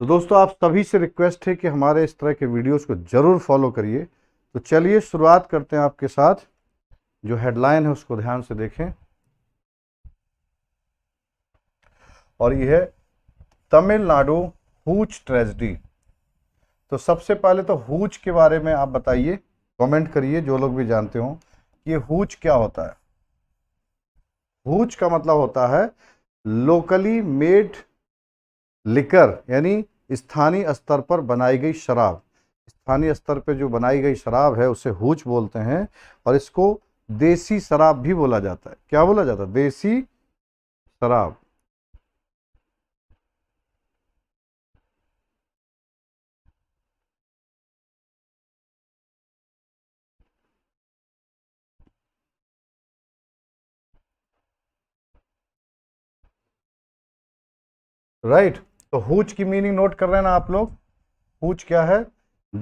तो दोस्तों आप सभी से रिक्वेस्ट है कि हमारे इस तरह के वीडियोस को ज़रूर फॉलो करिए तो चलिए शुरुआत करते हैं आपके साथ जो हेडलाइन है उसको ध्यान से देखें और यह है तमिलनाडु हुच ट्रेजडी तो सबसे पहले तो हुच के बारे में आप बताइए कमेंट करिए जो लोग भी जानते हो कि ये हुच क्या होता है हुच का मतलब होता है लोकली मेड लिकर यानी स्थानीय स्तर पर बनाई गई शराब स्थानीय स्तर पर जो बनाई गई शराब है उसे हूच बोलते हैं और इसको देसी शराब भी बोला जाता है क्या बोला जाता है देसी शराब right तो हुच की मीनिंग नोट कर रहे हैं ना आप लोग हुच क्या है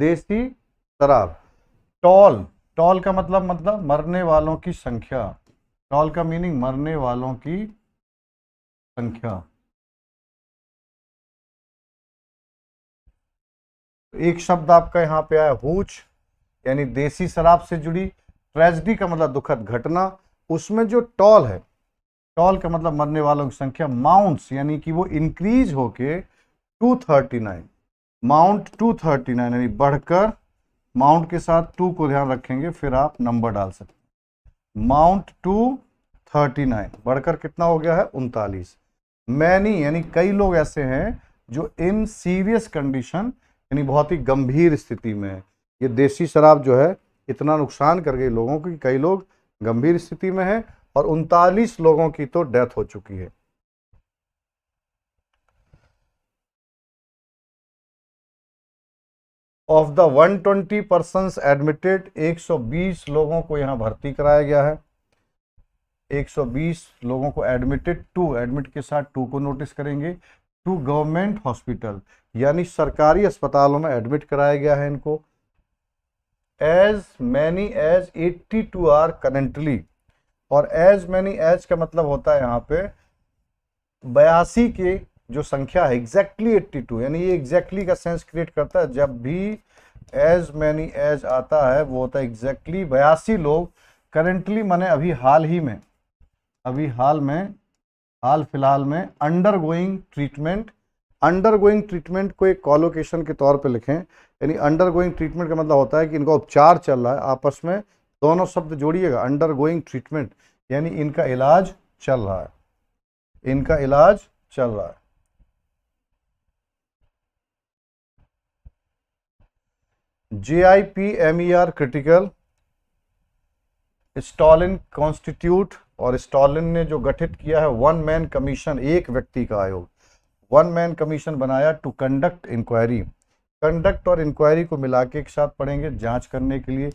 देसी शराब टॉल टॉल का मतलब मतलब मरने वालों की संख्या टॉल का मीनिंग मरने वालों की संख्या एक शब्द आपका यहां पे आया हुच यानी देसी शराब से जुड़ी ट्रेजडी का मतलब दुखद घटना उसमें जो टॉल है टॉल का मतलब मरने वालों की संख्या माउंट्स यानी कि वो इंक्रीज होके 239 माउंट 239 यानी बढ़कर माउंट के साथ टू को ध्यान रखेंगे फिर आप नंबर डाल सकते हैं माउंट टू थर्टी नाइन बढ़कर कितना हो गया है उनतालीस मैनी यानी कई लोग ऐसे हैं जो इन सीरियस कंडीशन यानी बहुत ही गंभीर स्थिति में है ये देसी शराब जो है इतना नुकसान कर गई लोगों की कई लोग गंभीर स्थिति में हैं और उनतालीस लोगों की तो डेथ हो चुकी है ऑफ द 120 परसन एडमिटेड 120 लोगों को यहां भर्ती कराया गया है 120 लोगों को एडमिटेड टू एडमिट के साथ टू को नोटिस करेंगे टू गवर्नमेंट हॉस्पिटल यानी सरकारी अस्पतालों में एडमिट कराया गया है इनको as many as 82 two are currently और एज मैनी एज का मतलब होता है यहाँ पे बयासी के जो संख्या है एग्जैक्टली एट्टी टू यानी ये एग्जैक्टली का सेंस क्रिएट करता है जब भी एज मैनी एज आता है वो होता है एग्जैक्टली बयासी लोग करेंटली मैंने अभी हाल ही में अभी हाल में हाल फिलहाल में undergoing treatment undergoing treatment को एक कॉलोकेशन के तौर पे लिखें यानी अंडर गोइंग ट्रीटमेंट का मतलब होता है कि इनका उपचार चल रहा है आपस में दोनों शब्द जोड़िएगा अंडर गोइंग ट्रीटमेंट यानी इनका इलाज चल रहा है इनका इलाज चल रहा है J I P M E R critical Stalin constitute और स्टॉलिन ने जो गठित किया है वन मैन कमीशन एक व्यक्ति का आयोग वन मैन कमीशन बनाया टू कंडक्ट इंक्वायरी कंडक्ट और इंक्वायरी को मिला के एक साथ पढ़ेंगे जांच करने के लिए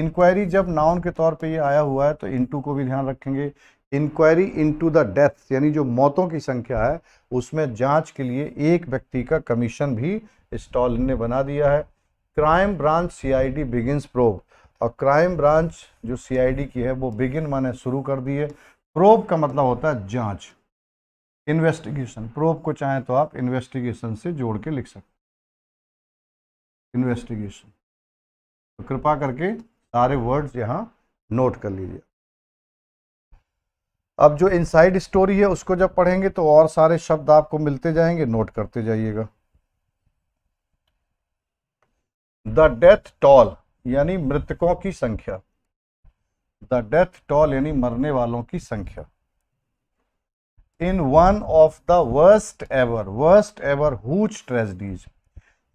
इंक्वायरी जब नाउन के तौर पे ये आया हुआ है तो इनटू को भी ध्यान रखेंगे इंक्वायरी इनटू द डेथ्स यानी जो मौतों की संख्या है उसमें जांच के लिए एक व्यक्ति का कमीशन भी स्टॉल ने बना दिया है crime branch CID begins probe और क्राइम ब्रांच जो सीआईडी की है वो बिगिन माने शुरू कर दी है प्रोब का मतलब होता है जाँच इन्वेस्टिगेशन प्रोब को चाहें तो आप इन्वेस्टिगेशन से जोड़ के लिख सकते इन्वेस्टिगेशन तो कृपा करके सारे वर्ड्स यहाँ नोट कर लीजिए अब जो इनसाइड स्टोरी है उसको जब पढ़ेंगे तो और सारे शब्द आपको मिलते जाएंगे नोट करते जाइएगा द डेथ टॉल यानी मृतकों की संख्या द डेथ टॉल यानी मरने वालों की संख्या in one of the worst ever worst ever hooch tragedies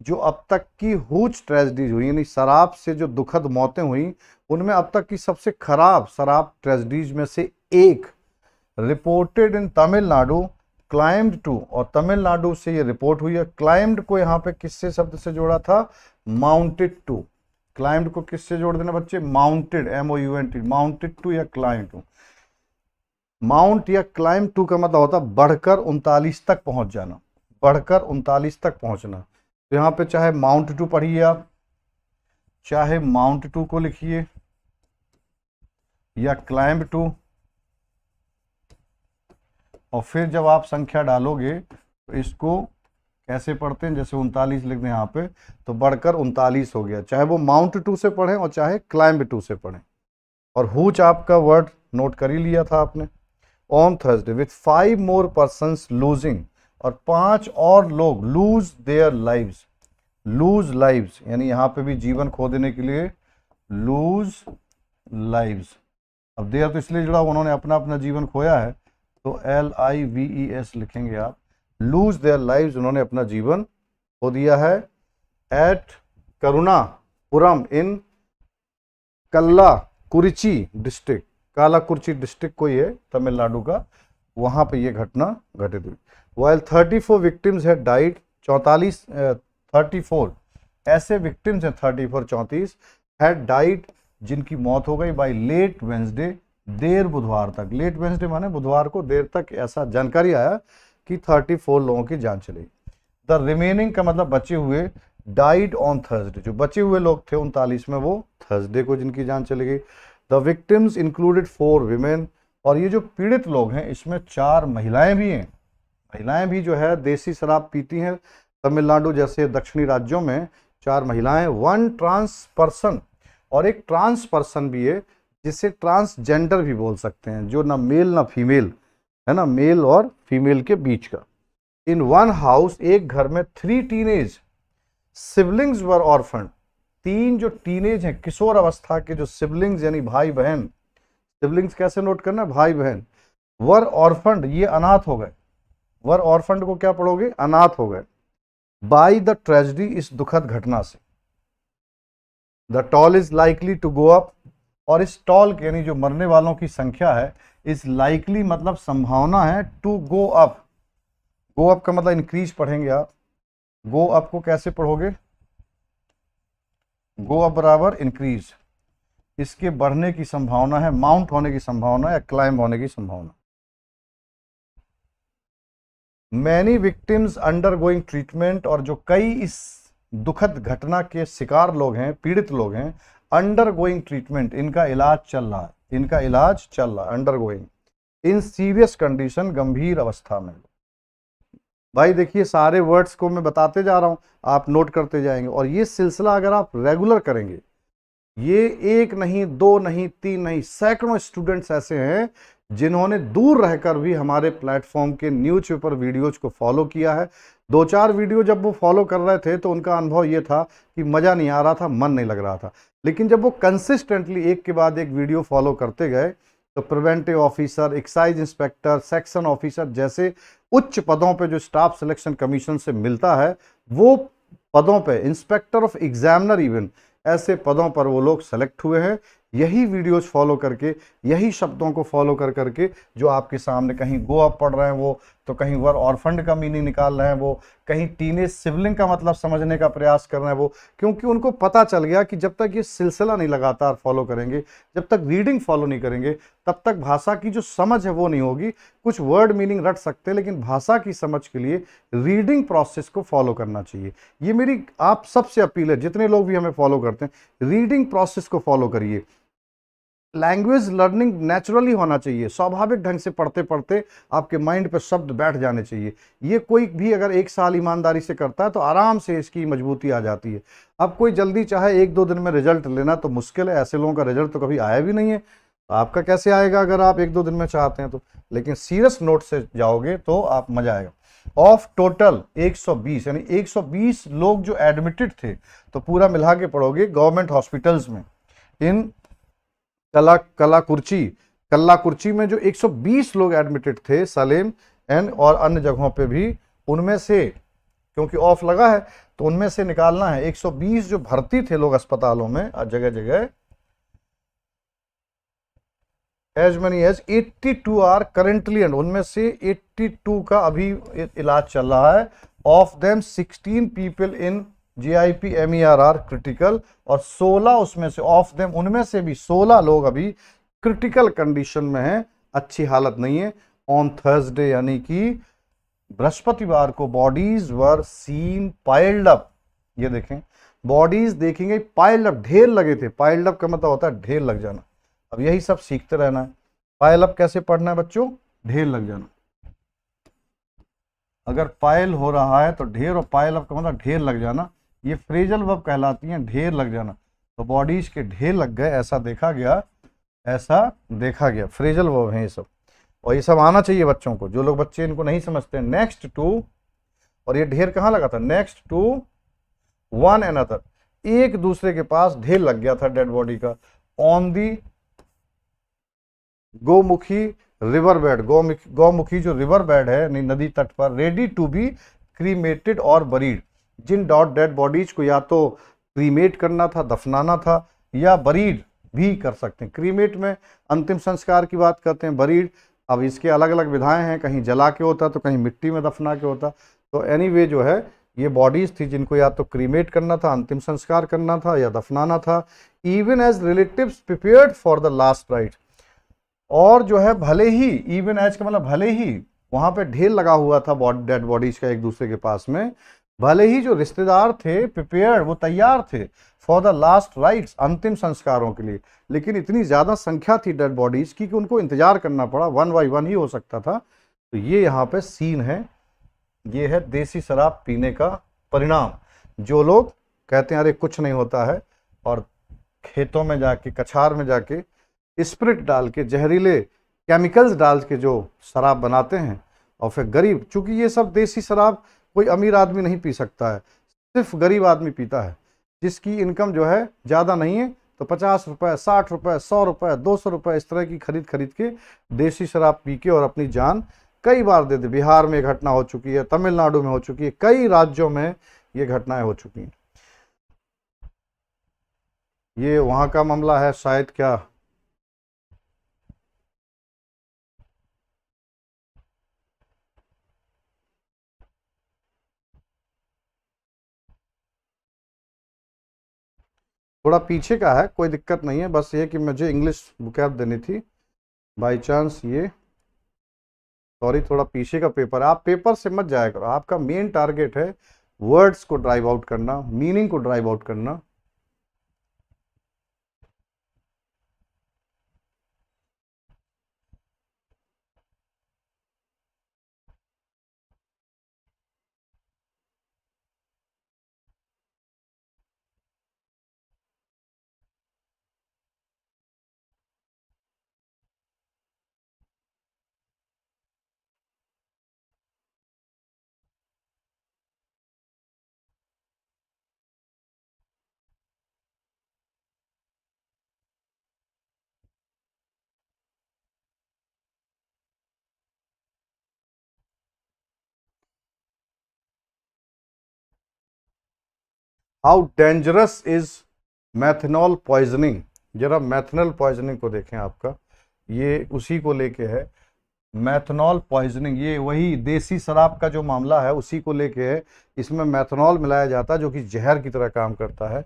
जो अब तक की हुज ट्रेजडीज हुई यानी शराब से जो दुखद मौतें हुई उनमें अब तक की सबसे खराब शराब ट्रेजडीज में से एक reported in Tamil Nadu climbed to और तमिलनाडु से ये रिपोर्ट हुई है क्लाइम्ड को यहाँ पे किससे शब्द से जोड़ा था माउंटेड टू क्लाइम्ड को किससे जोड़ देना बच्चे mounted M O U N T mounted to या क्लाइम टू माउंट या क्लाइम टू का मतलब होता बढ़कर उनतालीस तक पहुंच जाना बढ़कर उनतालीस तक पहुंचना तो यहाँ पे चाहे माउंट टू पढ़िए आप चाहे माउंट टू को लिखिए या क्लाइंब टू और फिर जब आप संख्या डालोगे तो इसको कैसे पढ़ते हैं जैसे उनतालीस लिख दें यहाँ पे तो बढ़कर उनतालीस हो गया चाहे वो माउंट टू से पढ़ें और चाहे क्लाइंब टू से पढ़ें और हुच आपका वर्ड नोट कर ही लिया था आपने on Thursday with five more person losing और पांच और लोग lose their lives lose lives यानी यहां पे भी जीवन खो देने के लिए लूज लाइव्स अब देयर तो इसलिए जुड़ा उन्होंने अपना अपना जीवन खोया है तो L I V E S लिखेंगे आप लूज देयर लाइव्स उन्होंने अपना जीवन खो दिया है at Karunapuram in Kallakurichi district Kallakurichi district को है तमिलनाडु का वहां पे ये घटना घटित हुई वाइल 34 विक्टिम्स है डाइट चौंतालीस थर्टी फोर ऐसे विक्टिम्स हैं थर्टी फोर चौंतीस हैड डाइट जिनकी मौत हो गई बाई लेट वेंसडे देर बुधवार तक लेट वेंसडे माने बुधवार को देर तक ऐसा जानकारी आया कि 34 लोगों की जान चली द रिमेनिंग का मतलब बचे हुए डाइड ऑन थर्सडे जो बचे हुए लोग थे उनतालीस में वो थर्सडे को जिनकी जान चली गई the victims included four women और ये जो पीड़ित लोग हैं इसमें चार महिलाएं भी हैं महिलाएं भी जो है देसी शराब पीती हैं तमिलनाडु जैसे दक्षिणी राज्यों में चार महिलाएं वन ट्रांस पर्सन और एक ट्रांस पर्सन भी है जिसे ट्रांसजेंडर भी बोल सकते हैं जो ना मेल ना फीमेल है ना मेल और फीमेल के बीच का इन वन हाउस एक घर में three teenage siblings were orphan तीन जो टीनेज हैं किशोर अवस्था के जो सिबलिंग्स यानी भाई बहन सिबलिंग्स कैसे नोट करना भाई बहन वर ऑर्फंड ये अनाथ हो गए वर ऑर्फंड को क्या पढ़ोगे अनाथ हो गए बाई द ट्रेजडी इस दुखद घटना से the toll is likely to go up और इस टॉल यानी जो मरने वालों की संख्या है इज लाइकली मतलब संभावना है to go up go up का मतलब इंक्रीज पढ़ेंगे आप गो अप को कैसे पढ़ोगे गो अप बराबर इंक्रीज इसके बढ़ने की संभावना है माउंट होने की संभावना या क्लाइंब होने की संभावना many victims undergoing treatment और जो कई इस दुखद घटना के शिकार लोग हैं पीड़ित लोग हैं अंडर गोइंग ट्रीटमेंट इनका इलाज चल रहा है इनका इलाज चल रहा है undergoing in serious condition गंभीर अवस्था में भाई देखिए सारे वर्ड्स को मैं बताते जा रहा हूँ आप नोट करते जाएंगे और ये सिलसिला अगर आप रेगुलर करेंगे ये एक नहीं दो नहीं तीन नहीं सैकड़ों स्टूडेंट्स ऐसे हैं जिन्होंने दूर रहकर भी हमारे प्लेटफॉर्म के न्यूज पेपर वीडियोज को फॉलो किया है दो चार वीडियो जब वो फॉलो कर रहे थे तो उनका अनुभव ये था कि मज़ा नहीं आ रहा था मन नहीं लग रहा था लेकिन जब वो कंसिस्टेंटली एक के बाद एक वीडियो फॉलो करते गए तो preventive officer excise inspector section officer जैसे उच्च पदों पर जो स्टाफ सिलेक्शन कमीशन से मिलता है वो पदों पर इंस्पेक्टर ऑफ एग्जामिनर इवन ऐसे पदों पर वो लोग सेलेक्ट हुए हैं यही वीडियोस फॉलो करके यही शब्दों को फॉलो कर करके जो आपके सामने कहीं गो अप पढ़ रहे हैं वो तो कहीं वर ऑर्फंड का मीनिंग निकाल रहे हैं वो कहीं टीनेज सिबलिंग का मतलब समझने का प्रयास कर रहे हैं वो क्योंकि उनको पता चल गया कि जब तक ये सिलसिला नहीं लगातार फॉलो करेंगे जब तक रीडिंग फॉलो नहीं करेंगे तब तक भाषा की जो समझ है वो नहीं होगी कुछ वर्ड मीनिंग रट सकते लेकिन भाषा की समझ के लिए रीडिंग प्रोसेस को फॉलो करना चाहिए ये मेरी आप सबसे अपील है जितने लोग भी हमें फॉलो करते हैं रीडिंग प्रोसेस को फॉलो करिए लैंग्वेज लर्निंग नेचुरली होना चाहिए स्वाभाविक ढंग से पढ़ते पढ़ते आपके माइंड पर शब्द बैठ जाने चाहिए ये कोई भी अगर एक साल ईमानदारी से करता है तो आराम से इसकी मजबूती आ जाती है अब कोई जल्दी चाहे एक दो दिन में रिजल्ट लेना तो मुश्किल है ऐसे लोगों का रिजल्ट तो कभी आया भी नहीं है तो आपका कैसे आएगा अगर आप एक दो दिन में चाहते हैं तो लेकिन सीरियस नोट से जाओगे तो आप मजा आएगा ऑफ टोटल 120 यानी 120 लोग जो एडमिटेड थे तो पूरा मिला के पढ़ोगे गवर्नमेंट हॉस्पिटल्स में इन कला कला कुर्ची में जो 120 लोग एडमिटेड थे सलेम एंड और अन्य जगहों पे भी उनमें से क्योंकि ऑफ लगा है तो उनमें से निकालना है 120 जो भर्ती थे लोग अस्पतालों में जगह जगह as many as 82 are currently and उनमें से 82 का अभी इलाज चल रहा है of them 16 people in G I P M E R R critical और 16 उसमें से ऑफ देम उनमें से भी 16 लोग अभी क्रिटिकल कंडीशन में हैं अच्छी हालत नहीं है ऑन थर्सडे यानी कि बृहस्पतिवार को bodies were seen piled up ये देखें बॉडीज देखेंगे पाइल्ड अप ढेर लगे थे पाइल्ड अप का मतलब होता है ढेर लग जाना अब यही सब सीखते रहना है पाइल अप कैसे पढ़ना है बच्चों ढेर लग जाना अगर पायल हो रहा है तो ढेर और पायल अप का मतलब ढेर लग जाना ये फ्रेजल वर्ब कहलाती हैं ढेर लग जाना तो बॉडीज के ढेर लग गए ऐसा देखा गया ऐसा देखा गया फ्रेजल वर्ब हैं ये सब और ये सब आना चाहिए बच्चों को जो लोग बच्चे इनको नहीं समझते नेक्स्ट टू और ये ढेर कहाँ लगा था next to one and other एक दूसरे के पास ढेर लग गया था डेड बॉडी का on the Gomukhi river bed Gaumukhi Gaumukhi जो रिवर बेड है नदी तट पर रेडी टू बी क्रीमेटेड और बरीड जिन डॉट डेड बॉडीज को या तो क्रीमेट करना था दफनाना था या बरीड भी कर सकते हैं क्रीमेट में अंतिम संस्कार की बात करते हैं बरीड अब इसके अलग अलग विधाएं हैं कहीं जला के होता तो कहीं मिट्टी में दफना के होता तो एनी anyway जो है ये बॉडीज थी जिनको या तो क्रीमेट करना था अंतिम संस्कार करना था या दफनाना था even as relative prepared for the last rite और जो है भले ही इवन एज का मतलब भले ही वहाँ पे ढेर लगा हुआ था डेड बॉडीज का एक दूसरे के पास में भले ही जो रिश्तेदार थे प्रिपेयर वो तैयार थे फॉर द लास्ट राइट्स अंतिम संस्कारों के लिए लेकिन इतनी ज़्यादा संख्या थी डेड बॉडीज की कि उनको इंतजार करना पड़ा वन बाई वन ही हो सकता था तो ये यहाँ पे सीन है ये है देसी शराब पीने का परिणाम जो लोग कहते हैं अरे कुछ नहीं होता है और खेतों में जाके कछार में जाके स्प्रिट डाल के जहरीले केमिकल्स डाल के जो शराब बनाते हैं और फिर गरीब चूंकि ये सब देसी शराब कोई अमीर आदमी नहीं पी सकता है सिर्फ गरीब आदमी पीता है जिसकी इनकम जो है ज़्यादा नहीं है तो पचास रुपये साठ रुपये सौ रुपये दो सौ रुपये इस तरह की खरीद खरीद के देसी शराब पी के और अपनी जान कई बार दे दे बिहार में घटना हो चुकी है तमिलनाडु में हो चुकी है कई राज्यों में ये घटनाएं हो चुकी हैं ये वहाँ का मामला है शायद क्या थोड़ा पीछे का है कोई दिक्कत नहीं है बस ये कि मुझे इंग्लिश ऐप देनी थी बाई चांस ये सॉरी थोड़ा पीछे का पेपर आप पेपर से मत जाया करो आपका मेन टारगेट है वर्ड्स को ड्राइव आउट करना मीनिंग को ड्राइव आउट करना how dangerous is methanol poisoning जरा मैथनल पॉइजनिंग को देखें आपका ये उसी को लेके है मैथनॉल पॉइजनिंग ये वही देसी शराब का जो मामला है उसी को लेके है इसमें मैथनॉल मिलाया जाता है जो कि जहर की तरह काम करता है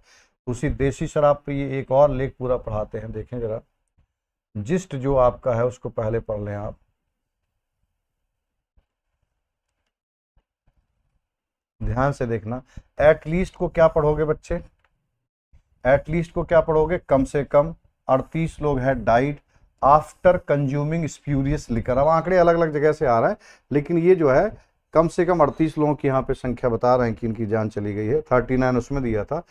उसी देसी शराब पर ये एक और लेख पूरा पढ़ाते हैं देखें ज़रा जिस्ट जो आपका है उसको पहले पढ़ लें आप ध्यान से देखना एटलीस्ट को क्या पढ़ोगे बच्चे एटलीस्ट को क्या पढ़ोगे कम से कम अड़तीस लोग हैं died after consuming spurious liquor अब आंकड़े अलग अलग जगह से आ रहा है लेकिन ये जो है कम से कम अड़तीस लोगों की यहाँ पे संख्या बता रहे हैं कि इनकी जान चली गई है थर्टी नाइन उसमें दिया था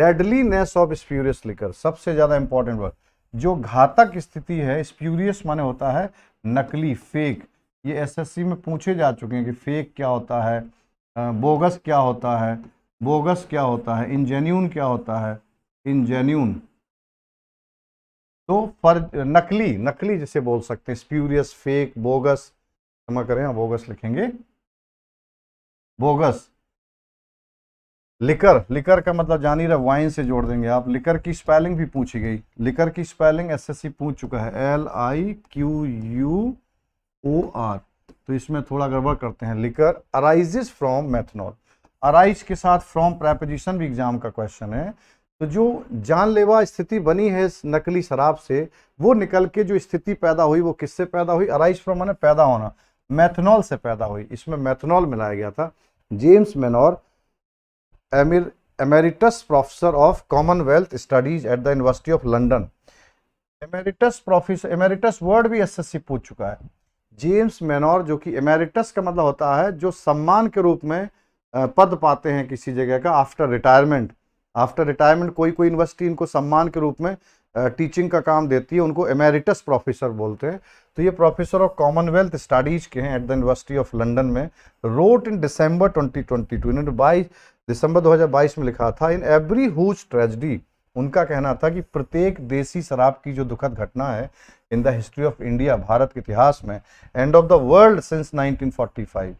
डेडलीनेस ऑफ स्प्यूरियस लिकर सबसे ज़्यादा इंपॉर्टेंट वर्ड जो घातक स्थिति है स्प्यूरियस माने होता है नकली फेक ये एसएससी में पूछे जा चुके हैं कि फेक क्या होता है बोगस क्या होता है बोगस क्या होता है इनजेन्यून क्या होता है इनजेन्यून तो फर्ज नकली नकली जिसे बोल सकते हैं स्प्यूरियस फेक बोगस क्षमा करें हम बोगस लिखेंगे बोगस लिकर लिकर का मतलब जान ही रहा वाइन से जोड़ देंगे आप लिकर की स्पेलिंग भी पूछी गई लिकर की स्पेलिंग एसएससी पूछ चुका है L I Q U O R तो इसमें थोड़ा गड़बड़ करते हैं liquor arises from methanol arise के साथ फ्रॉम प्रेपोजिशन भी एग्जाम का क्वेश्चन है तो जो जानलेवा स्थिति बनी है इस नकली शराब से वो निकल के जो स्थिति पैदा हुई वो किससे पैदा हुई अराइज फ्रॉम मैंने पैदा होना मैथनॉल से पैदा हुई इसमें मैथनॉल मिलाया गया था जेम्स मेनोर एमिर emeritus professor of Commonwealth studies at the University of London emeritus professor emeritus word भी एसएससी पूछ चुका है जेम्स मेनोर जो कि एमेरिटस का मतलब होता है जो सम्मान के रूप में पद पाते हैं किसी जगह का आफ्टर रिटायरमेंट आफ्टर रिटायरमेंट कोई कोई यूनिवर्सिटी इनको सम्मान के रूप में टीचिंग का काम देती है उनको एमेरिटस प्रोफेसर बोलते हैं तो ये प्रोफेसर ऑफ कॉमनवेल्थ स्टडीज़ के हैं at the University of London में रोट इन दिसंबर 2022 इन्होंने बाईस दिसंबर 2022 में लिखा था इन एवरी हुज ट्रेजडी उनका कहना था कि प्रत्येक देसी शराब की जो दुखद घटना है in the history of India भारत के इतिहास में and of the world since 1945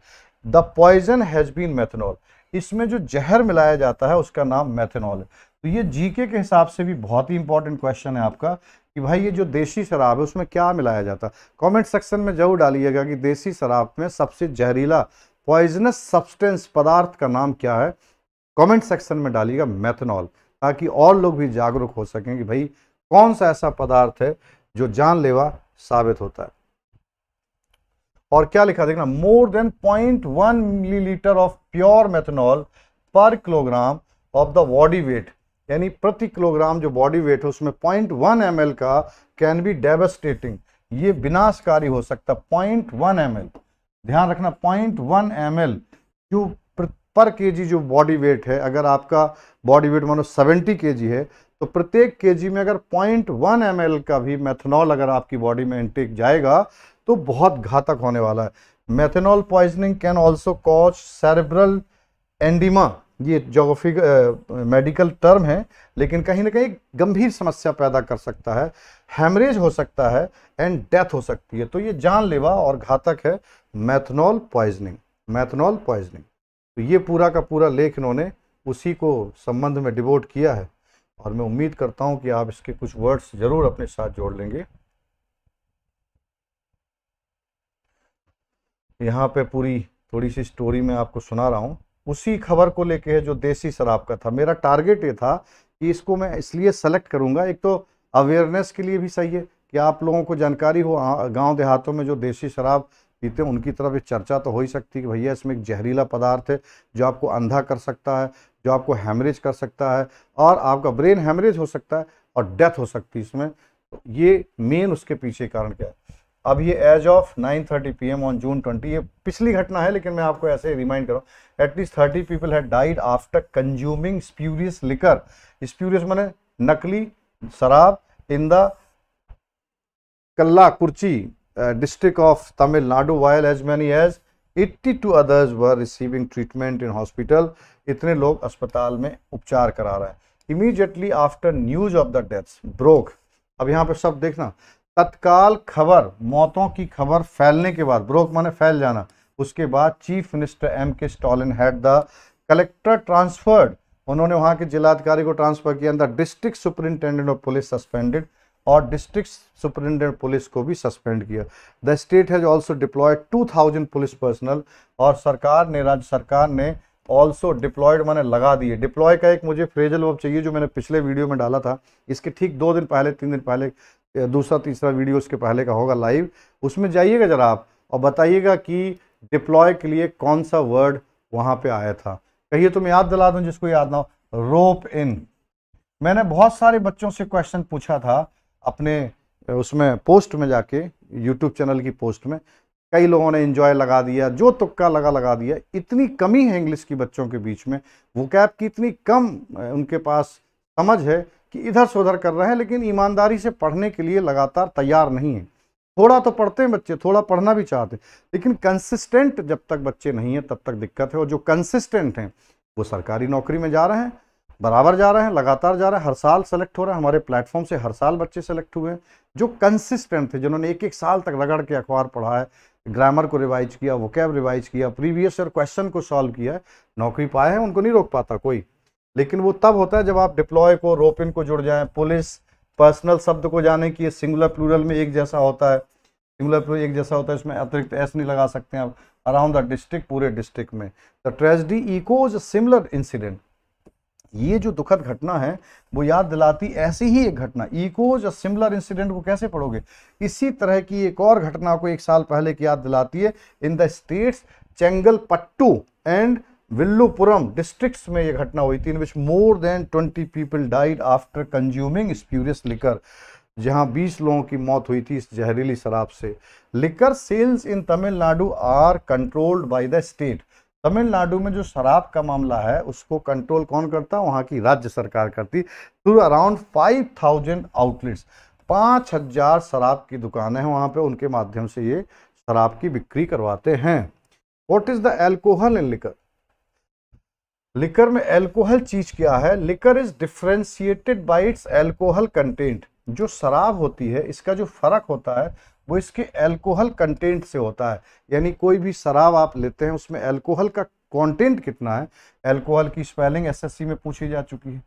the poison has been methanol इसमें जो जहर मिलाया जाता है उसका नाम मैथेनॉल है तो ये जीके के हिसाब से भी बहुत ही इंपॉर्टेंट क्वेश्चन है आपका कि भाई ये जो देसी शराब है उसमें क्या मिलाया जाता है कॉमेंट सेक्शन में जरूर डालिएगा कि देसी शराब में सबसे जहरीला पॉइजनस सब्सटेंस पदार्थ का नाम क्या है कमेंट सेक्शन में डालिएगा मेथनॉल ताकि और लोग भी जागरूक हो सकें कि भाई कौन सा ऐसा पदार्थ है जो जानलेवा साबित होता है और क्या लिखा देखना more than point one millilitre of pure methanol per kilogram of the body weight यानी प्रति किलोग्राम जो बॉडी वेट है उसमें पॉइंट वन एम का कैन बी डेवेस्टेटिंग ये विनाशकारी हो सकता है पॉइंट वन एम ध्यान रखना पॉइंट वन एम क्यों पर के जो बॉडी वेट है अगर आपका बॉडी वेट मानो 70 के है तो प्रत्येक के में अगर पॉइंट वन एम का भी मैथनॉल अगर आपकी बॉडी में इंटेक जाएगा तो बहुत घातक होने वाला है methanol poisoning can also cause cerebral oedema ये जोग्राफी मेडिकल टर्म है लेकिन कहीं ना कहीं गंभीर समस्या पैदा कर सकता है हेमरेज हो सकता है एंड डेथ हो सकती है तो ये जानलेवा और घातक है मैथनॉल पॉइजनिंग मैथनॉल पॉइजनिंग तो ये पूरा का पूरा लेख इन्होंने उसी को संबंध में डिवोट किया है और मैं उम्मीद करता हूँ कि आप इसके कुछ वर्ड्स ज़रूर अपने साथ जोड़ लेंगे यहाँ पे पूरी थोड़ी सी स्टोरी मैं आपको सुना रहा हूँ उसी खबर को लेके है जो देसी शराब का था मेरा टारगेट ये था कि इसको मैं इसलिए सेलेक्ट करूँगा एक तो अवेयरनेस के लिए भी सही है कि आप लोगों को जानकारी हो गांव देहातों में जो देसी शराब पीते हैं उनकी तरफ ये चर्चा तो हो ही सकती है कि भैया इसमें एक जहरीला पदार्थ है जो आपको अंधा कर सकता है जो आपको हैमरेज कर सकता है और आपका ब्रेन हैमरेज हो सकता है और डेथ हो सकती है इसमें तो ये मेन उसके पीछे कारण क्या है अब ये as of 9:30 thirty P M on June 20 ये पिछली घटना है लेकिन मैं आपको ऐसे रिमाइंड करूँ at least 30 people had died after consuming spurious liquor spurious मैंने नकली शराब in the Kallakurichi Uh, district of Tamil Nadu, while as many as 82 others were receiving treatment in hospital. इतने लोग अस्पताल में उपचार करा रहे हैं immediately after news of the deaths broke अब यहाँ पे सब देखना तत्काल खबर मौतों की खबर फैलने के बाद ब्रोक माने फैल जाना उसके बाद chief minister M K Stalin had the collector transferred उन्होंने वहाँ के जिलाधिकारी को ट्रांसफर किया the district superintendent of police suspended और डिस्ट्रिक्ट सुपरिटेंडेंट पुलिस को भी सस्पेंड किया the state has also deployed 2000 police personnel और सरकार ने राज्य सरकार ने ऑल्सो डिप्लॉयड मैंने लगा दिए डिप्लॉय का एक मुझे फ्रेजल वर्ब चाहिए जो मैंने पिछले वीडियो में डाला था इसके ठीक दो दिन पहले तीन दिन पहले दूसरा तीसरा वीडियो इसके पहले का होगा लाइव उसमें जाइएगा जरा आप और बताइएगा कि डिप्लॉय के लिए कौन सा वर्ड वहाँ पर आया था कहिए तो मैं याद दिला दूँ जिसको याद ना हो रोप इन मैंने बहुत सारे बच्चों से क्वेश्चन पूछा था अपने उसमें पोस्ट में जाके यूट्यूब चैनल की पोस्ट में कई लोगों ने इन्जॉय लगा दिया जो तुक्का लगा लगा दिया इतनी कमी है इंग्लिश की बच्चों के बीच में वो कैप की इतनी कम उनके पास समझ है कि इधर से उधर कर रहे हैं लेकिन ईमानदारी से पढ़ने के लिए लगातार तैयार नहीं है थोड़ा तो पढ़ते हैं बच्चे थोड़ा पढ़ना भी चाहते हैं लेकिन कंसिस्टेंट जब तक बच्चे नहीं हैं तब तक दिक्कत है और जो कंसिस्टेंट हैं वो सरकारी नौकरी में जा रहे हैं बराबर जा रहे हैं लगातार जा रहे हैं हर साल सेलेक्ट हो रहे हैं हमारे प्लेटफॉर्म से हर साल बच्चे सेलेक्ट हुए हैं जो कंसिस्टेंट थे जिन्होंने एक एक साल तक रगड़ के अखबार पढ़ा है ग्रामर को रिवाइज किया वोकैब रिवाइज किया प्रीवियस ईयर क्वेश्चन को सॉल्व किया है नौकरी पाए हैं उनको नहीं रोक पाता कोई लेकिन वो तब होता है जब आप डिप्लॉय को रोप इन को जुड़ जाए पुलिस पर्सनल शब्द को जाने की सिंगुलर प्लूरल में एक जैसा होता है सिंगुलर प्लूरल एक जैसा होता है इसमें अतिरिक्त एस नहीं लगा सकते हैं आप अराउंड द डिस्ट्रिक्ट पूरे डिस्ट्रिक्ट में the tragedy echoes similar incident ये जो दुखद घटना है वो याद दिलाती ऐसी ही एक घटना इकोज और सिमिलर इंसिडेंट को कैसे पढ़ोगे इसी तरह की एक और घटना को एक साल पहले की याद दिलाती है in the states Chengalpattu and Villupuram districts में यह घटना हुई थी in which more than twenty people died after consuming spurious liquor जहां 20 लोगों की मौत हुई थी इस जहरीली शराब से liquor sales in Tamil Nadu are controlled by the state Tamil Nadu में जो शराब का मामला है उसको कंट्रोल कौन करता वहाँ की राज्य सरकार करती through around five thousand outlets पाँच हजार शराब की दुकानें हैं वहाँ पे उनके माध्यम से ये शराब की बिक्री करवाते हैं what is the alcohol in liquor liquor में एल्कोहल चीज क्या है liquor is differentiated by its alcohol content जो शराब होती है इसका जो फर्क होता है वो इसके अल्कोहल कंटेंट से होता है यानी कोई भी शराब आप लेते हैं उसमें अल्कोहल का कंटेंट कितना है अल्कोहल की स्पेलिंग एसएससी में पूछी जा चुकी है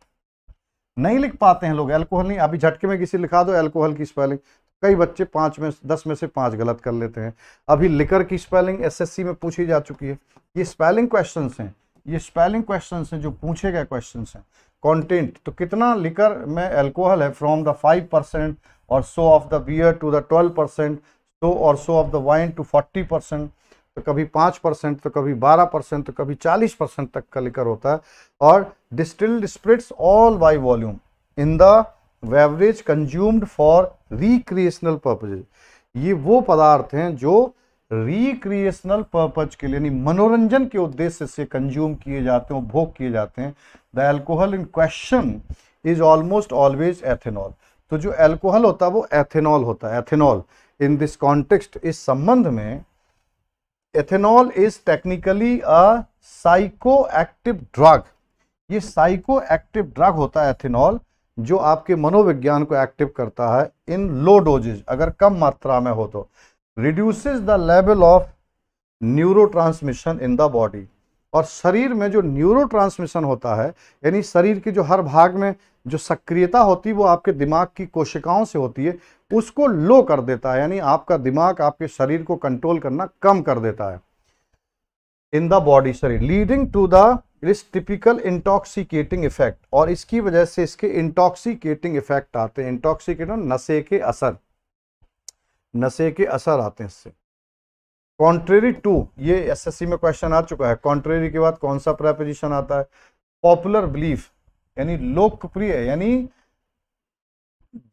नहीं लिख पाते हैं लोग अल्कोहल नहीं अभी झटके में किसी लिखा दो अल्कोहल की स्पेलिंग कई बच्चे पाँच में दस में से पाँच गलत कर लेते हैं अभी लिकर की स्पेलिंग एस में पूछी जा चुकी है ये स्पेलिंग क्वेश्चन हैं ये स्पेलिंग क्वेश्चन हैं जो पूछे गए क्वेश्चन हैं कॉन्टेंट तो कितना लिकर में अल्कोहल है फ्रॉम द फाइव परसेंट और so of the beer to the 12 percent so और so of the wine to 40 percent तो कभी पाँच परसेंट तो कभी बारह परसेंट तो कभी चालीस परसेंट तक का लेकर होता है और distilled spirits all by volume in the beverage consumed for recreational purpose ये वो पदार्थ हैं जो रिक्रिएशनल पर्पज के लिए यानी मनोरंजन के उद्देश्य से कंज्यूम किए जाते हैं उपभोग किए जाते हैं the alcohol in question is almost always ethanol तो जो एल्कोहल होता है वो एथेनॉल होता है एथेनॉल इन दिस कॉन्टेक्स्ट इस संबंध में ethanol is technically a psychoactive drug ये साइको एक्टिव ड्रग होता है एथेनॉल जो आपके मनोविज्ञान को एक्टिव करता है इन लो डोजेज अगर कम मात्रा में हो तो reduces the level of neuro in the body और शरीर में जो न्यूरो होता है यानी शरीर के जो हर भाग में जो सक्रियता होती है वो आपके दिमाग की कोशिकाओं से होती है उसको लो कर देता है यानी आपका दिमाग आपके शरीर को कंट्रोल करना कम कर देता है in the body sorry leading to the इस टिपिकल इंटॉक्सिकेटिंग इफेक्ट और इसकी वजह से इसके इंटॉक्सिकेटिंग इफेक्ट आते हैं इंटॉक्सिकेट नशे के असर नशे के असर आते हैं इससे कॉन्ट्रेरी टू ये एसएससी में क्वेश्चन आ चुका है कॉन्ट्रेरी के बाद कौन सा प्रेपोजिशन आता है पॉपुलर बिलीफ यानी लोकप्रिय यानी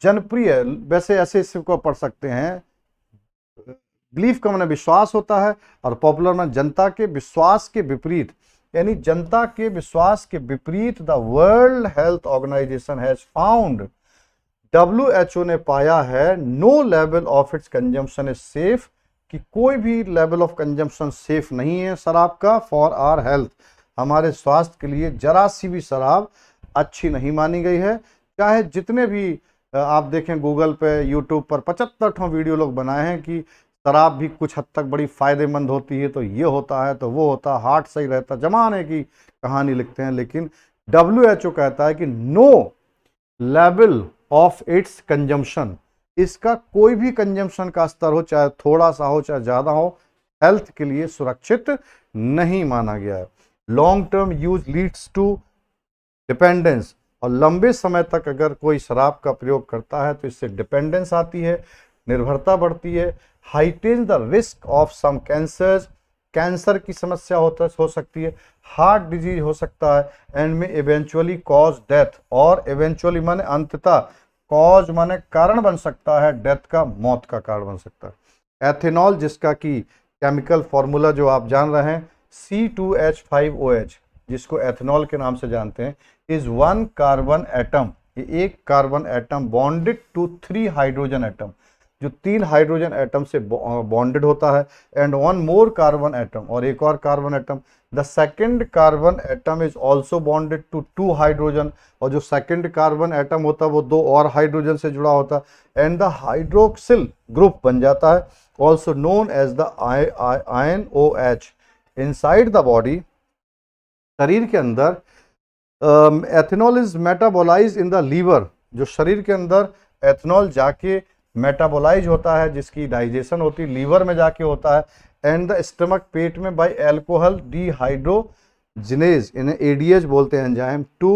जनप्रिय वैसे ऐसे इसको पढ़ सकते हैं बिलीफ का मैंने विश्वास होता है और पॉपुलर में जनता के विश्वास के विपरीत यानी जनता के विश्वास के विपरीत the World Health Organization has found W ने पाया है no level of its consumption is safe कि कोई भी लेवल ऑफ कंजम्पशन सेफ नहीं है शराब का फॉर आर हेल्थ हमारे स्वास्थ्य के लिए जरा सी भी शराब अच्छी नहीं मानी गई है चाहे जितने भी आप देखें गूगल पे यूट्यूब पर पचहत्तर ठों वीडियो लोग बनाए हैं कि शराब भी कुछ हद तक बड़ी फ़ायदेमंद होती है तो ये होता है तो वो होता है हार्ट सही रहता जमाने की कहानी लिखते हैं लेकिन डब्ल्यू कहता है कि no level of its consumption इसका कोई भी कंजम्पशन का स्तर हो चाहे थोड़ा सा हो चाहे ज़्यादा हो हेल्थ के लिए सुरक्षित नहीं माना गया है long term use leads to dependence और लंबे समय तक अगर कोई शराब का प्रयोग करता है तो इससे डिपेंडेंस आती है निर्भरता बढ़ती है heighten the risk of some cancers cancer की समस्या होता हो सकती है हार्ट डिजीज हो सकता है एंड में इवेंचुअली कॉज डेथ और इवेंचुअली माने अंततः कॉज माने कारण बन सकता है डेथ का मौत का कारण बन सकता है एथेनॉल जिसका कि केमिकल फॉर्मूला जो आप जान रहे हैं C two H five O H जिसको एथेनॉल के नाम से जानते हैं इज वन कार्बन एटम एक carbon atom bonded to three hydrogen atom जो तीन हाइड्रोजन एटम से बॉन्डेड होता है and one more carbon atom और एक और carbon atom the second carbon atom is also bonded to two hydrogen और जो सेकंड कार्बन एटम होता है वो दो और हाइड्रोजन से जुड़ा होता है एंड द हाइड्रोक्सिल ग्रुप बन जाता है also known as the ion O H inside the body शरीर के अंदर ethanol is metabolize in the liver जो शरीर के अंदर एथेनॉल जाके मेटाबोलाइज होता है जिसकी डाइजेशन होती है लीवर में जाके होता है एंड द स्टमक पेट में बाय एल्कोहल डिहाइड्रोजनेज इन्हें एडीएच बोलते हैं enzyme to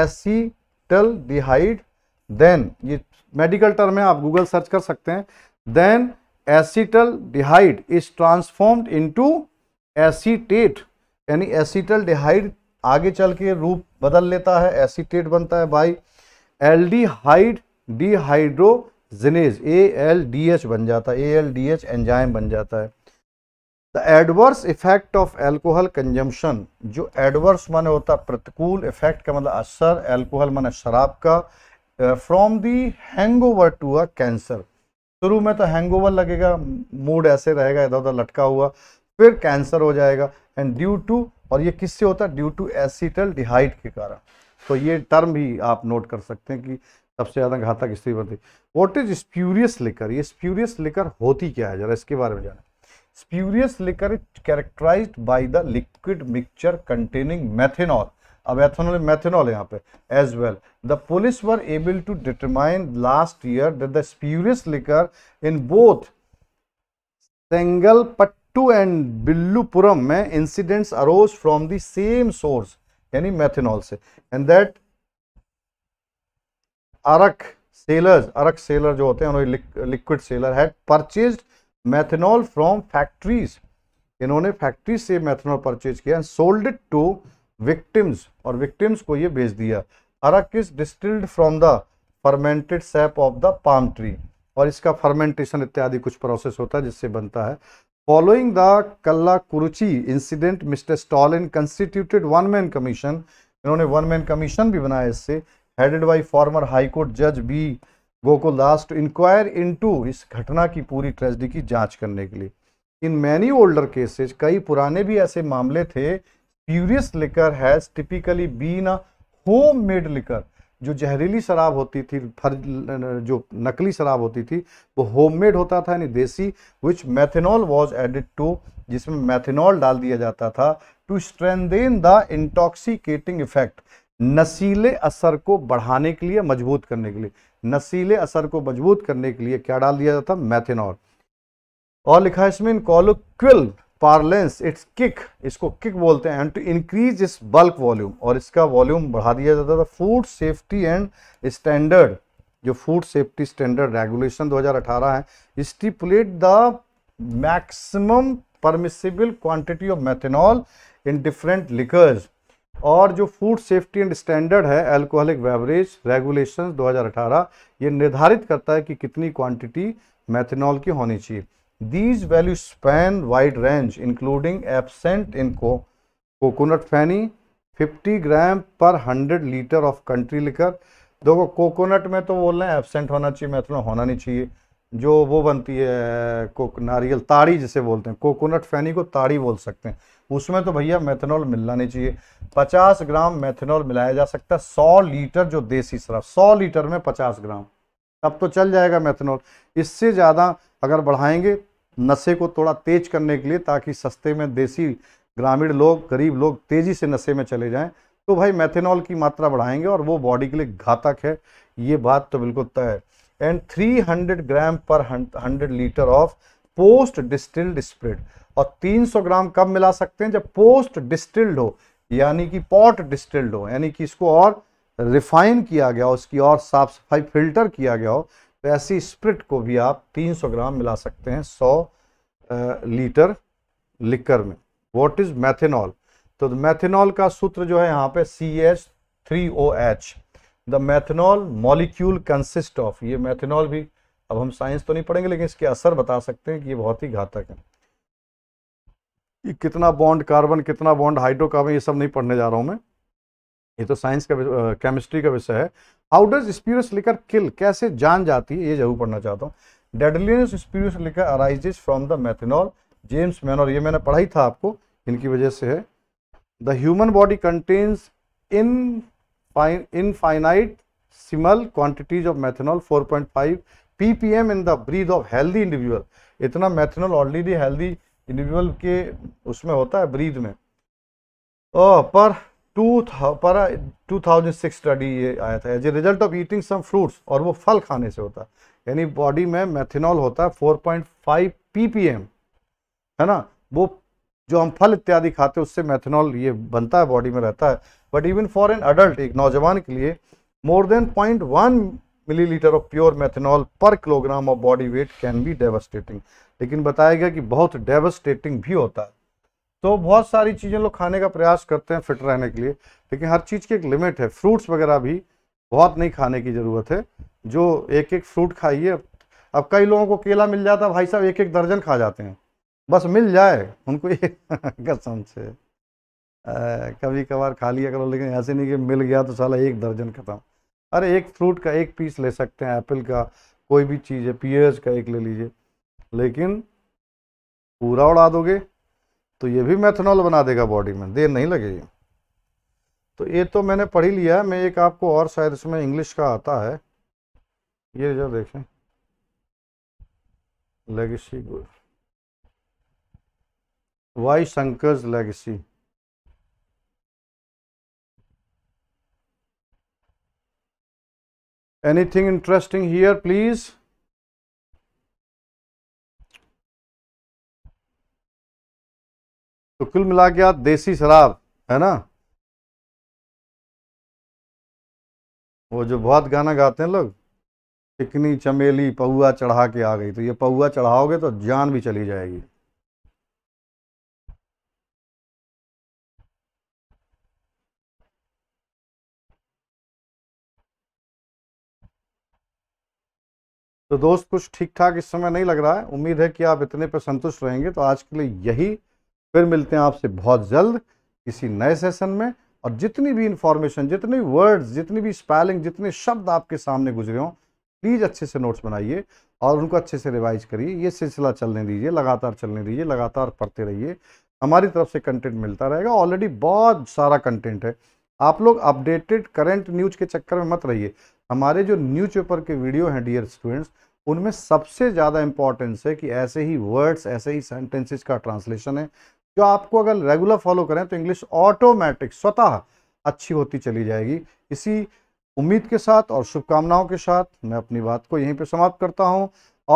acetaldehyde then ये मेडिकल टर्म है आप गूगल सर्च कर सकते हैं then acetaldehyde is transformed into acetate यानी एसिटल डिहाइड आगे चल के रूप बदल लेता है एसीटेट बनता है by L aldehyde dehydrogenase A L D H बन जाता है A L D H enzyme बन जाता है the adverse effect of alcohol consumption जो एडवर्स मन होता है प्रतिकूल इफेक्ट का मतलब असर एल्कोहल मन शराब का from the hangover to a cancer शुरू में तो हैंग ओवर लगेगा मूड ऐसे रहेगा इधर उधर लटका हुआ फिर कैंसर हो जाएगा एंड ड्यू टू और ये किससे होता है ड्यू टू एसिटल डिहाइट के कारण तो ये टर्म भी आप नोट कर सकते हैं कि सबसे ज़्यादा घातक स्त्री बनती वॉट इज स्प्यूरियस लिकर ये स्प्यूरियस लिकर होती क्या है जरा इसके बारे में जाना spurious liquor is characterize by the liquid mixture containing methanol अब एथेनॉल मैथेनॉल यहाँ पे as well the police were able to determine last year that the spurious liquor in both Chengalpattu and Villupuram में incidents arose from the same source यानी methanol से and that arrack sellers arrack seller जो होते हैं उन्होंने liquid seller had purchase methanol from factories इन्होंने factory से methanol purchase किया and sold it to victims और विक्टिम्स को ये बेच दिया arrack is distilled from the fermented sap of the palm tree और इसका फर्मेंटेशन इत्यादि कुछ प्रोसेस होता है जिससे बनता है following the Kallakurichi incident mister Stalin constituted one man commission इन्होंने वन मैन कमीशन भी बनाया इससे headed by former High Court Judge B. Gokul Das to inquire into इस घटना की पूरी ट्रेजिडी की जांच करने के लिए इन मैनी ओल्डर केसेज कई पुराने भी ऐसे मामले थे spurious liquor has typically been a homemade liquor जो जहरीली शराब होती थी फर जो नकली शराब होती थी वो होममेड होता था यानी देसी which methanol was added to जिसमें मैथेनॉल डाल दिया जाता था to strengthen the intoxicating effect नसीले असर को बढ़ाने के लिए मजबूत करने के लिए नसीले असर को मजबूत करने के लिए क्या डाल दिया जाता मैथेनॉल और लिखा है इसमें कॉलोक्विल पार्लेंस इट्स किक इसको किक बोलते हैं and to increase its bulk volume और इसका वॉल्यूम बढ़ा दिया जाता था फूड सेफ्टी एंड स्टैंडर्ड जो फूड सेफ्टी स्टैंडर्ड रेगुलेशन 2018 है stipulate the maximum permissible quantity of methanol in different liquors और जो फूड सेफ्टी एंड स्टैंडर्ड है अल्कोहलिक बेवरेज रेगुलेशन 2018 ये निर्धारित करता है कि कितनी क्वांटिटी मैथिनॉल की होनी चाहिए these value span wide range including absent in को coconut feni 50 gram per 100 litre of country liquor देखो कोकोनट में तो बोल रहे हैं एबसेंट होना चाहिए मैथिनॉल होना नहीं चाहिए जो वो बनती है नारियल ताड़ी जिसे बोलते हैं कोकोनट फैनी को ताड़ी बोल सकते हैं उसमें तो भैया मेथनॉल मिलना नहीं चाहिए 50 ग्राम मेथनॉल मिलाया जा सकता है 100 लीटर जो देसी शराब 100 लीटर में 50 ग्राम तब तो चल जाएगा मेथनॉल इससे ज़्यादा अगर बढ़ाएंगे नशे को थोड़ा तेज करने के लिए ताकि सस्ते में देसी ग्रामीण लोग गरीब लोग तेज़ी से नशे में चले जाएँ तो भाई मैथेनॉल की मात्रा बढ़ाएंगे और वो बॉडी के लिए घातक है ये बात तो बिल्कुल तय है and 300 gram per 100 litre of post distilled spirit और 300 ग्राम कब मिला सकते हैं जब पोस्ट डिस्टिल्ड हो यानी कि पॉट डिस्टिल्ड हो यानी कि इसको और रिफाइन किया गया हो उसकी और साफ सफाई फिल्टर किया गया हो तो ऐसी स्प्रिट को भी आप 300 ग्राम मिला सकते हैं 100 लीटर लिकर में व्हाट इज मैथेनॉल तो मैथेनॉल का सूत्र जो है यहाँ पे C H three O H the methanol molecule consist of ये मैथेनॉल भी अब हम साइंस तो नहीं पढ़ेंगे लेकिन इसके असर बता सकते हैं कि ये बहुत ही घातक है ये कितना बॉन्ड कार्बन कितना बॉन्ड हाइड्रोकार्बन ये सब नहीं पढ़ने जा रहा हूं मैं ये तो साइंस का केमिस्ट्री का विषय है how does spurious liquor kill कैसे जान जाती है ये जरूर पढ़ना चाहता हूँ deadliness spurious liquor arises from the methanol James Manor ये मैंने पढ़ाई था आपको इनकी वजह से है the human body contains in infinitesimal quantities of methanol 4.5 point five M in the breath of healthy individual इतना मैथनॉल ऑलरेडी हेल्दी इंडिविजुअल के उसमें होता है ब्रीद में पर टू पर 2006 स्टडी ये आया था as a result of eating some fruits और वो फल खाने से होता है यानी बॉडी में मैथिनॉल होता है 4.5 एम है ना वो जो हम फल इत्यादि खाते हैं उससे मैथिनॉल ये बनता है बॉडी में रहता है but even for an adult एक नौजवान के लिए more than point one millilitre of pure methanol per kilogram of body weight can be devastating लेकिन बताया गया कि बहुत डेवस्टेटिंग भी होता है तो बहुत सारी चीज़ें लोग खाने का प्रयास करते हैं फिट रहने के लिए लेकिन हर चीज़ की एक लिमिट है फ्रूट्स वगैरह भी बहुत नहीं खाने की ज़रूरत है जो एक एक फ्रूट खाइए अब कई लोगों को केला मिल जाता भाई साहब एक एक दर्जन खा जाते हैं बस मिल जाए उनको एक कसम से आ, कभी कभार खा लिया करो लेकिन ऐसे नहीं कि मिल गया तो साला एक दर्जन खत्म अरे एक फ्रूट का एक पीस ले सकते हैं एप्पल का कोई भी चीज़ है पीयर्स का एक ले लीजिए लेकिन पूरा उड़ा दोगे तो ये भी मेथनॉल बना देगा बॉडी में देर नहीं लगेगी तो ये तो मैंने पढ़ ही लिया मैं एक आपको और शायद इसमें इंग्लिश का आता है ये जो देखें legacy good why Shankar's legacy anything interesting here please तो कुल मिला के आप देसी शराब है ना वो जो बहुत गाना गाते हैं लोग चिकनी चमेली पौआ चढ़ा के आ गई तो ये पौआ चढ़ाओगे तो जान भी चली जाएगी तो दोस्त कुछ ठीक ठाक इस समय नहीं लग रहा है उम्मीद है कि आप इतने पर संतुष्ट रहेंगे तो आज के लिए यही फिर मिलते हैं आपसे बहुत जल्द किसी नए सेशन में और जितनी भी इंफॉर्मेशन जितने भी वर्ड्स जितनी भी स्पेलिंग जितने शब्द आपके सामने गुजरे हों प्लीज़ अच्छे से नोट्स बनाइए और उनको अच्छे से रिवाइज करिए ये सिलसिला चलने दीजिए लगातार चलने दीजिए लगातार पढ़ते रहिए हमारी तरफ से कंटेंट मिलता रहेगा ऑलरेडी बहुत सारा कंटेंट है आप लोग अपडेटेड करंट न्यूज के चक्कर में मत रहिए हमारे जो न्यूज पेपर के वीडियो हैं डियर स्टूडेंट्स उनमें सबसे ज़्यादा इंपॉर्टेंस है कि ऐसे ही वर्ड्स ऐसे ही सेंटेंसेस का ट्रांसलेशन है जो आपको अगर रेगुलर फॉलो करें तो इंग्लिश ऑटोमेटिक स्वतः अच्छी होती चली जाएगी इसी उम्मीद के साथ और शुभकामनाओं के साथ मैं अपनी बात को यहीं पर समाप्त करता हूँ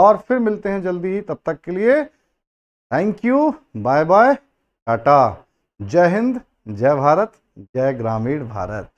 और फिर मिलते हैं जल्दी ही तब तक के लिए thank you bye bye tata जय हिंद जय भारत जय ग्रामीण भारत